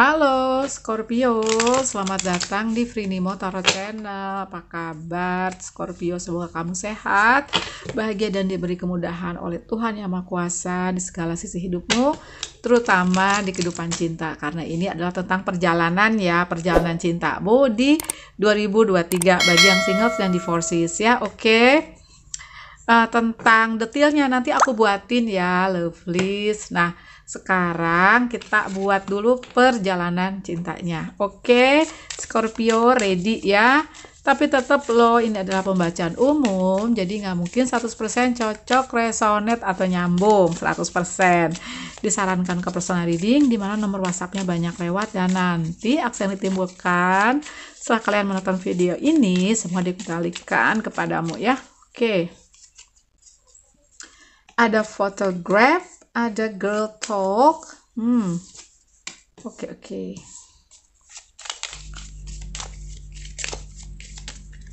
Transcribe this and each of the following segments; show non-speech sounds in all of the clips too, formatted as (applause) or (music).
Halo Scorpio, selamat datang di Frinimo Tarot Channel. Apa kabar Scorpio? Semoga kamu sehat, bahagia dan diberi kemudahan oleh Tuhan Yang Maha Kuasa di segala sisi hidupmu, terutama di kehidupan cinta. Karena ini adalah tentang perjalanan ya, perjalanan cinta di 2023 bagi yang singles dan divorces ya. Oke. Okay? Uh, eh, tentang detailnya nanti aku buatin ya, lovelies. Nah, sekarang kita buat dulu perjalanan cintanya. Oke, Scorpio ready ya. Tapi tetap loh ini adalah pembacaan umum, jadi nggak mungkin 100% cocok resonate atau nyambung 100%. Disarankan ke personal reading di mana nomor WhatsAppnya banyak lewat dan nanti aksen ditimbulkan setelah kalian menonton video ini semua dikembalikan kepadamu ya. Oke. Ada photograph ada girl talk hmm oke okay, oke okay.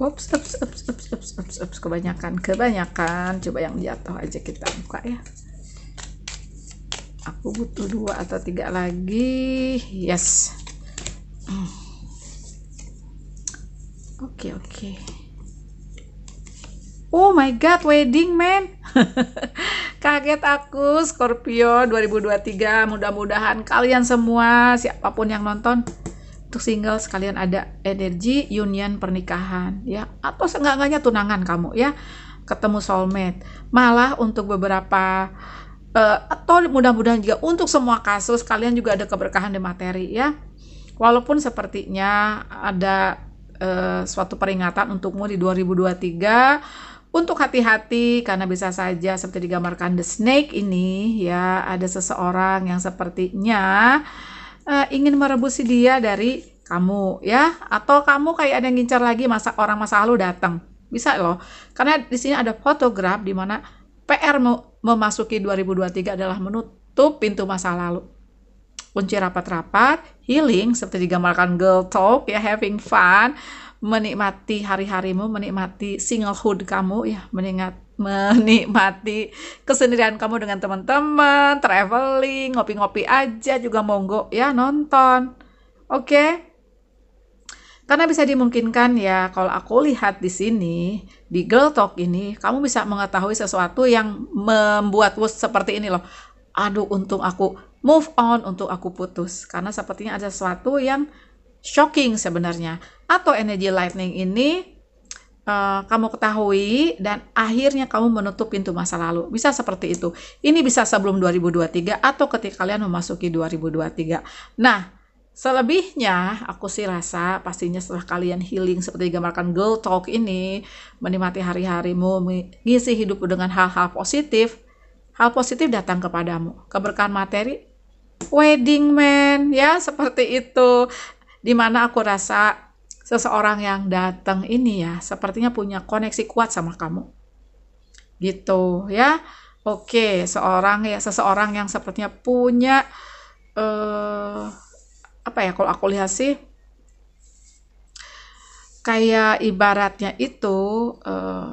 Ups, ups, ups, ups, ups, ups, ups, kebanyakan, kebanyakan. Coba yang jatuh aja kita buka ya. Aku butuh dua atau tiga lagi. Yes. Oke, hmm. oke. okay. Oh my god, wedding man. (laughs) Kaget aku Scorpio 2023. Mudah-mudahan kalian semua siapapun yang nonton untuk single sekalian ada energi union pernikahan ya atau seenggaknya tunangan kamu ya ketemu soulmate. Malah untuk beberapa uh, atau mudah-mudahan juga untuk semua kasus kalian juga ada keberkahan di materi ya. Walaupun sepertinya ada uh, suatu peringatan untukmu di 2023 untuk hati-hati karena bisa saja seperti digambarkan The Snake ini ya ada seseorang yang sepertinya uh, ingin merebut si dia dari kamu ya atau kamu kayak ada yang ngincar lagi masa orang masa lalu datang bisa loh karena di sini ada fotograf di mana PR memasuki 2023 adalah menutup pintu masa lalu kunci rapat-rapat healing seperti digambarkan girl talk ya having fun menikmati hari-harimu, menikmati singlehood kamu ya, meningat menikmati kesendirian kamu dengan teman-teman, traveling, ngopi-ngopi aja juga monggo ya nonton. Oke. Okay? Karena bisa dimungkinkan ya kalau aku lihat di sini di Girl Talk ini kamu bisa mengetahui sesuatu yang membuat wus seperti ini loh. Aduh untung aku move on, untuk aku putus karena sepertinya ada sesuatu yang shocking sebenarnya atau energi lightning ini uh, kamu ketahui dan akhirnya kamu menutup pintu masa lalu. Bisa seperti itu. Ini bisa sebelum 2023 atau ketika kalian memasuki 2023. Nah, Selebihnya, aku sih rasa pastinya setelah kalian healing seperti digambarkan girl talk ini, menikmati hari-harimu, mengisi hidup dengan hal-hal positif, hal positif datang kepadamu. Keberkahan materi, wedding man, ya seperti itu. Dimana aku rasa seseorang yang datang ini ya sepertinya punya koneksi kuat sama kamu. Gitu ya. Oke, seorang ya seseorang yang sepertinya punya eh apa ya kalau aku lihat sih kayak ibaratnya itu eh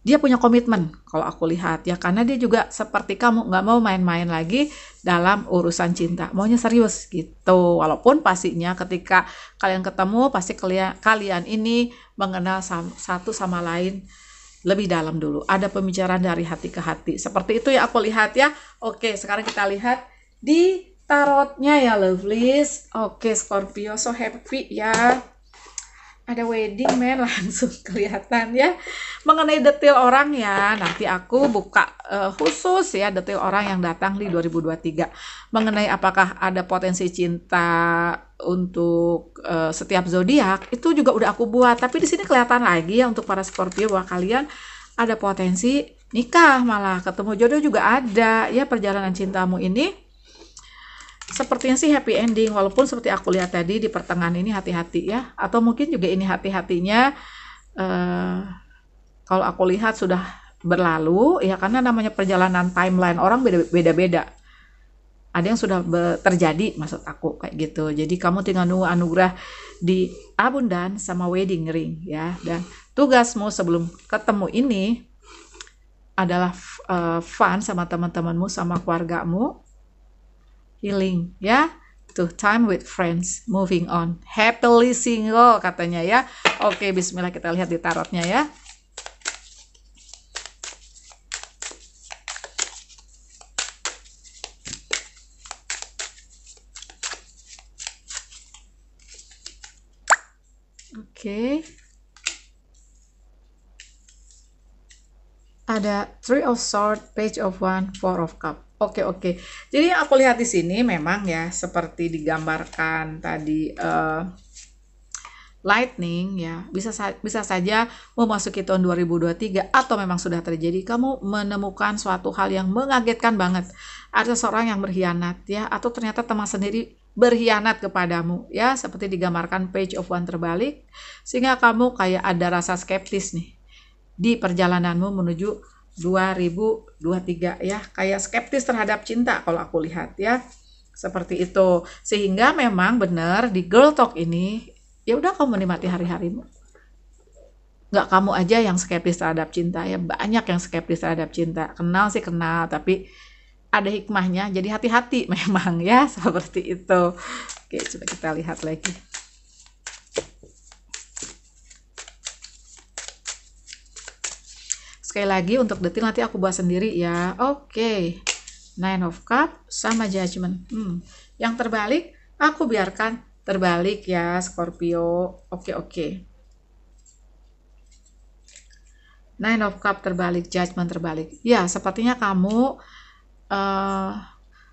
dia punya komitmen kalau aku lihat ya karena dia juga seperti kamu nggak mau main-main lagi dalam urusan cinta maunya serius gitu walaupun pastinya ketika kalian ketemu pasti kalian kalian ini mengenal satu sama lain lebih dalam dulu ada pembicaraan dari hati ke hati seperti itu ya aku lihat ya oke sekarang kita lihat di tarotnya ya lovelies oke Scorpio so happy ya ada wedding men (laughs) langsung kelihatan ya mengenai detail orang ya nanti aku buka uh, khusus ya detail orang yang datang di 2023 mengenai apakah ada potensi cinta untuk uh, setiap zodiak itu juga udah aku buat tapi di sini kelihatan lagi ya untuk para Scorpio bahwa kalian ada potensi nikah malah ketemu jodoh juga ada ya perjalanan cintamu ini sepertinya sih happy ending walaupun seperti aku lihat tadi di pertengahan ini hati-hati ya atau mungkin juga ini hati-hatinya uh, kalau aku lihat sudah berlalu ya karena namanya perjalanan timeline orang beda-beda ada yang sudah terjadi maksud aku kayak gitu jadi kamu tinggal nunggu anugerah di abundan sama wedding ring ya dan tugasmu sebelum ketemu ini adalah uh, fun sama teman-temanmu sama keluargamu healing ya to time with friends moving on happily single katanya ya oke bismillah kita lihat di tarotnya ya Oke. Okay. Ada Three of Swords, Page of One, Four of Cup. Oke oke. Jadi aku lihat di sini memang ya seperti digambarkan tadi uh, lightning ya bisa sa bisa saja memasuki tahun 2023 atau memang sudah terjadi kamu menemukan suatu hal yang mengagetkan banget. Ada seseorang yang berkhianat ya atau ternyata teman sendiri berkhianat kepadamu ya seperti digambarkan page of one terbalik sehingga kamu kayak ada rasa skeptis nih di perjalananmu menuju 2023 ya. Kayak skeptis terhadap cinta kalau aku lihat ya. Seperti itu. Sehingga memang benar di Girl Talk ini ya udah kamu menikmati hari-harimu. Nggak kamu aja yang skeptis terhadap cinta ya, banyak yang skeptis terhadap cinta. Kenal sih kenal, tapi ada hikmahnya. Jadi hati-hati (laughs) memang ya, seperti itu. Oke, coba kita lihat lagi. Sekali lagi untuk detail nanti aku buat sendiri ya. Oke. Okay. Nine of Cup sama Judgment. Hmm. Yang terbalik aku biarkan terbalik ya Scorpio. Oke okay, oke. Okay. Nine of Cup terbalik, Judgment terbalik. Ya sepertinya kamu uh,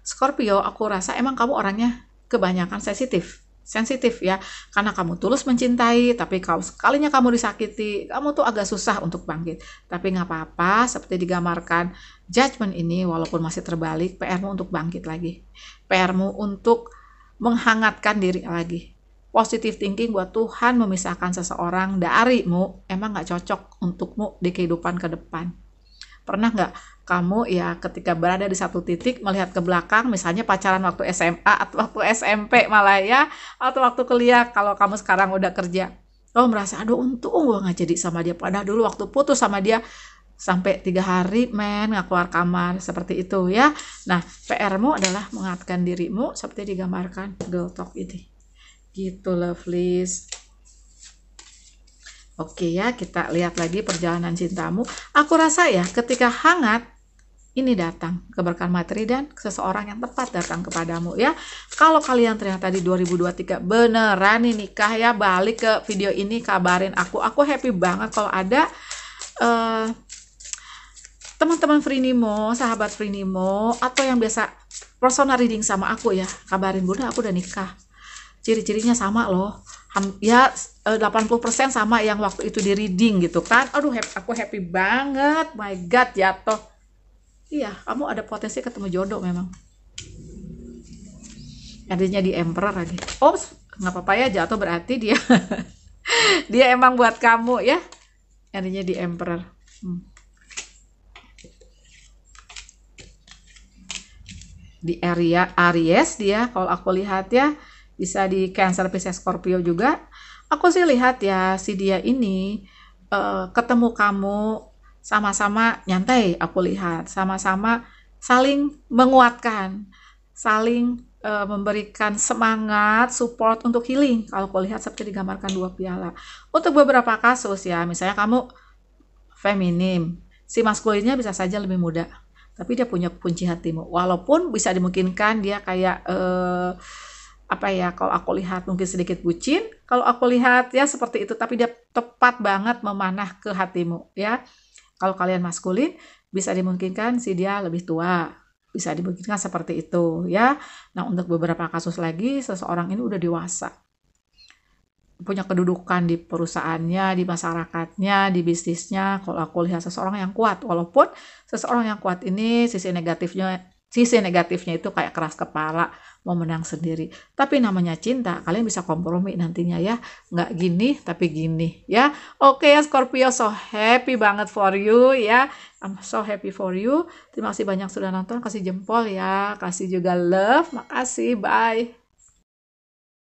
Scorpio aku rasa emang kamu orangnya kebanyakan sensitif sensitif ya karena kamu tulus mencintai tapi kalau sekalinya kamu disakiti kamu tuh agak susah untuk bangkit tapi nggak apa-apa seperti digambarkan judgment ini walaupun masih terbalik PR-mu untuk bangkit lagi PR-mu untuk menghangatkan diri lagi positif thinking buat Tuhan memisahkan seseorang darimu emang nggak cocok untukmu di kehidupan ke depan pernah nggak kamu ya ketika berada di satu titik melihat ke belakang misalnya pacaran waktu SMA atau waktu SMP malah ya atau waktu kuliah kalau kamu sekarang udah kerja kamu oh merasa aduh untung gue nggak jadi sama dia padahal dulu waktu putus sama dia sampai tiga hari men nggak keluar kamar seperti itu ya nah PR-mu adalah mengatakan dirimu seperti digambarkan girl talk ini gitu lovelies Oke ya, kita lihat lagi perjalanan cintamu. Aku rasa ya, ketika hangat ini datang keberkahan materi dan seseorang yang tepat datang kepadamu ya kalau kalian ternyata di 2023 beneran ini nikah ya balik ke video ini kabarin aku aku happy banget kalau ada teman eh, teman-teman Frinimo sahabat Frinimo atau yang biasa personal reading sama aku ya kabarin bunda aku udah nikah ciri-cirinya sama loh ya 80% eh, sama yang waktu itu di reading gitu kan aduh aku happy banget my god ya toh iya kamu ada potensi ketemu jodoh memang adanya di emperor lagi ops nggak apa-apa ya jatuh berarti dia (laughs) dia emang buat kamu ya adanya di emperor hmm. di area Aries dia kalau aku lihat ya bisa di Cancer Pisces Scorpio juga aku sih lihat ya si dia ini uh, ketemu kamu sama-sama nyantai aku lihat, sama-sama saling menguatkan, saling e, memberikan semangat, support untuk healing. Kalau aku lihat seperti digambarkan dua piala. Untuk beberapa kasus ya, misalnya kamu feminim, si maskulinnya bisa saja lebih muda, tapi dia punya kunci hatimu. Walaupun bisa dimungkinkan dia kayak e, apa ya kalau aku lihat mungkin sedikit bucin kalau aku lihat ya seperti itu tapi dia tepat banget memanah ke hatimu ya kalau kalian maskulin, bisa dimungkinkan si dia lebih tua. Bisa dimungkinkan seperti itu ya. Nah, untuk beberapa kasus lagi seseorang ini udah dewasa. Punya kedudukan di perusahaannya, di masyarakatnya, di bisnisnya. Kalau aku lihat seseorang yang kuat, walaupun seseorang yang kuat ini sisi negatifnya sisi negatifnya itu kayak keras kepala, mau menang sendiri. Tapi namanya cinta, kalian bisa kompromi nantinya ya. Nggak gini, tapi gini ya. Oke ya Scorpio, so happy banget for you ya. I'm so happy for you. Terima kasih banyak sudah nonton. Kasih jempol ya. Kasih juga love. Makasih. Bye.